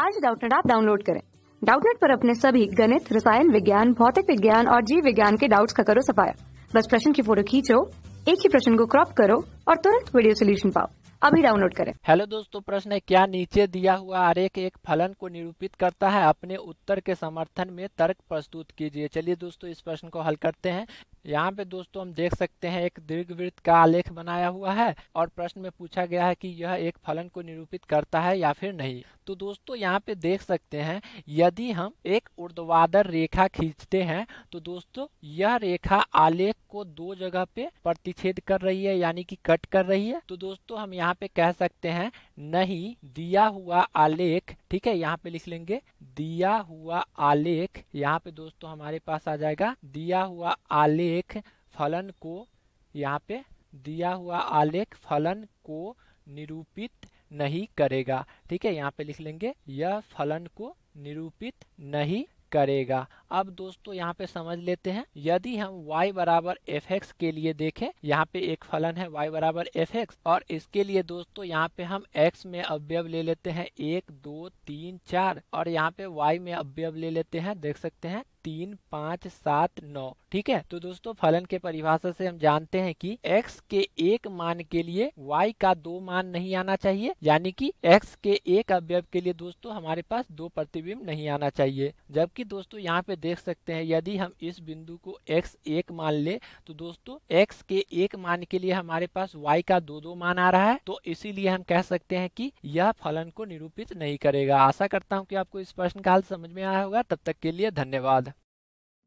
आज डाउटनेट आप डाउनलोड करें डाउटनेट पर अपने सभी गणित रसायन विज्ञान भौतिक विज्ञान और जीव विज्ञान के डाउट्स का करो सफाया बस प्रश्न की फोटो खींचो एक ही प्रश्न को क्रॉप करो और तुरंत वीडियो सोल्यूशन पाओ अभी डाउनलोड करें हेलो दोस्तों प्रश्न है क्या नीचे दिया हुआ आरेख एक फलन को निरूपित करता है अपने उत्तर के समर्थन में तर्क प्रस्तुत कीजिए चलिए दोस्तों इस प्रश्न को हल करते हैं यहाँ पे दोस्तों हम देख सकते हैं एक दीर्घवृत्त का आलेख बनाया हुआ है और प्रश्न में पूछा गया है कि यह एक फलन को निरूपित करता है या फिर नहीं तो दोस्तों यहाँ पे देख सकते हैं यदि हम एक ऊर्ध्वाधर रेखा खींचते हैं तो दोस्तों यह रेखा आलेख को दो जगह पे प्रतिच्छेद कर रही है यानी कि कट कर रही है तो दोस्तों हम यहाँ पे कह सकते हैं नहीं दिया हुआ आलेख ठीक है यहाँ पे लिख लेंगे दिया हुआ आलेख यहाँ पे दोस्तों हमारे पास आ जाएगा दिया हुआ आलेख फलन को यहाँ पे दिया हुआ आलेख फलन को निरूपित नहीं करेगा ठीक है यहाँ पे लिख लेंगे यह फलन को निरूपित नहीं करेगा अब दोस्तों यहाँ पे समझ लेते हैं यदि हम y बराबर एफ एक्स के लिए देखें यहाँ पे एक फलन है y बराबर एफ एक्स और इसके लिए दोस्तों यहाँ पे हम x में अवयव ले लेते हैं एक दो तीन चार और यहाँ पे y में अवयव ले लेते हैं देख सकते हैं तीन पाँच सात नौ ठीक है तो दोस्तों फलन के परिभाषा से हम जानते हैं कि x के एक मान के लिए y का दो मान नहीं आना चाहिए यानी कि x के एक अवयव के लिए दोस्तों हमारे पास दो प्रतिबिंब नहीं आना चाहिए जबकि दोस्तों यहाँ पे देख सकते हैं यदि हम इस बिंदु को x एक मान ले तो दोस्तों x के एक मान के लिए हमारे पास y का दो दो मान आ रहा है तो इसीलिए हम कह सकते हैं कि यह फलन को निरूपित नहीं करेगा आशा करता हूँ कि आपको इस प्रश्न काल समझ में आया होगा तब तक के लिए धन्यवाद